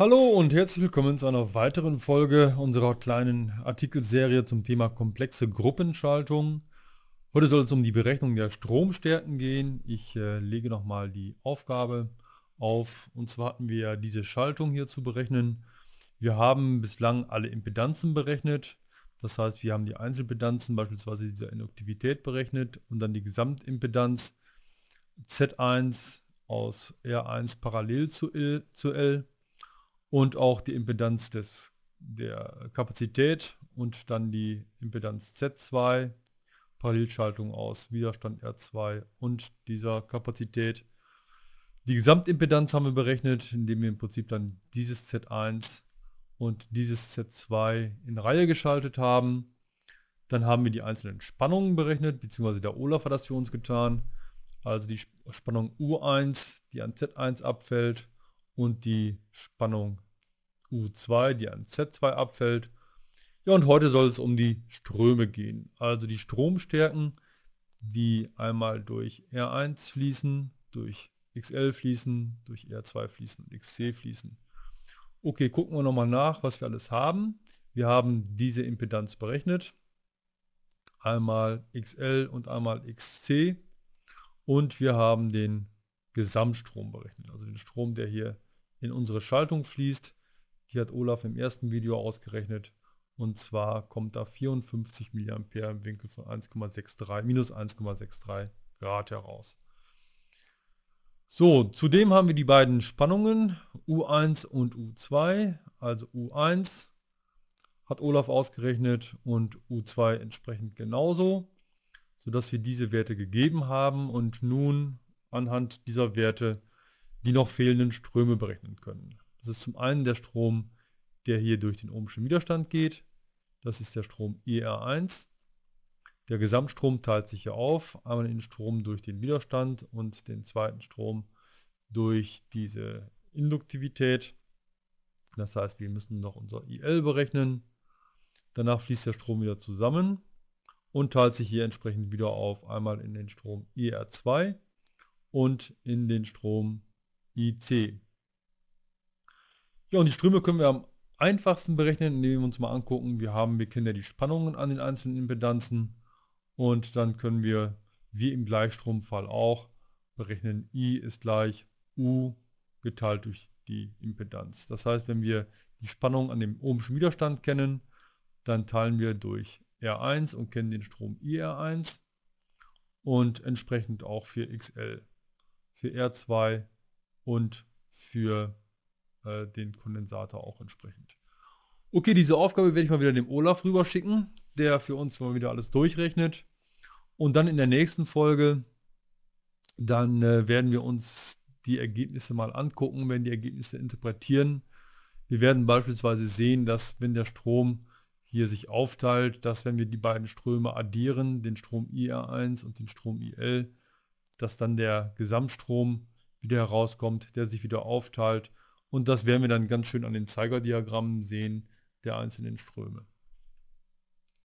Hallo und herzlich willkommen zu einer weiteren Folge unserer kleinen Artikelserie zum Thema komplexe Gruppenschaltung. Heute soll es um die Berechnung der Stromstärken gehen. Ich äh, lege nochmal die Aufgabe auf. Und zwar hatten wir diese Schaltung hier zu berechnen. Wir haben bislang alle Impedanzen berechnet. Das heißt, wir haben die Einzelpedanzen, beispielsweise diese Induktivität berechnet und dann die Gesamtimpedanz Z1 aus R1 parallel zu L. Zu L und auch die Impedanz des, der Kapazität und dann die Impedanz Z2, Parallelschaltung aus Widerstand R2 und dieser Kapazität. Die Gesamtimpedanz haben wir berechnet, indem wir im Prinzip dann dieses Z1 und dieses Z2 in Reihe geschaltet haben. Dann haben wir die einzelnen Spannungen berechnet, beziehungsweise der Olaf hat das für uns getan. Also die Spannung U1, die an Z1 abfällt und die Spannung U2, die an Z2 abfällt. Ja, und heute soll es um die Ströme gehen. Also die Stromstärken, die einmal durch R1 fließen, durch XL fließen, durch R2 fließen und XC fließen. Okay, gucken wir nochmal nach, was wir alles haben. Wir haben diese Impedanz berechnet. Einmal XL und einmal XC. Und wir haben den Gesamtstrom berechnet, also den Strom, der hier in unsere Schaltung fließt. Die hat Olaf im ersten Video ausgerechnet. Und zwar kommt da 54 mA im Winkel von 1,63, minus 1,63 Grad heraus. So, zudem haben wir die beiden Spannungen U1 und U2. Also U1 hat Olaf ausgerechnet und U2 entsprechend genauso, sodass wir diese Werte gegeben haben und nun anhand dieser Werte die noch fehlenden Ströme berechnen können. Das ist zum einen der Strom, der hier durch den ohmschen Widerstand geht. Das ist der Strom ER1. Der Gesamtstrom teilt sich hier auf. Einmal in Strom durch den Widerstand und den zweiten Strom durch diese Induktivität. Das heißt, wir müssen noch unser IL berechnen. Danach fließt der Strom wieder zusammen und teilt sich hier entsprechend wieder auf. Einmal in den Strom ER2 und in den Strom IC. Ja, und die Ströme können wir am einfachsten berechnen, indem wir uns mal angucken, wir haben, wir kennen ja die Spannungen an den einzelnen Impedanzen und dann können wir, wie im Gleichstromfall auch, berechnen, I ist gleich U geteilt durch die Impedanz. Das heißt, wenn wir die Spannung an dem ohmschen Widerstand kennen, dann teilen wir durch R1 und kennen den Strom IR1 und entsprechend auch für XL. Für R2 und für äh, den Kondensator auch entsprechend. Okay, diese Aufgabe werde ich mal wieder dem Olaf rüberschicken, der für uns mal wieder alles durchrechnet. Und dann in der nächsten Folge, dann äh, werden wir uns die Ergebnisse mal angucken, wenn die Ergebnisse interpretieren. Wir werden beispielsweise sehen, dass wenn der Strom hier sich aufteilt, dass wenn wir die beiden Ströme addieren, den Strom IR1 und den Strom IL, dass dann der Gesamtstrom wieder herauskommt, der sich wieder aufteilt. Und das werden wir dann ganz schön an den Zeigerdiagrammen sehen der einzelnen Ströme.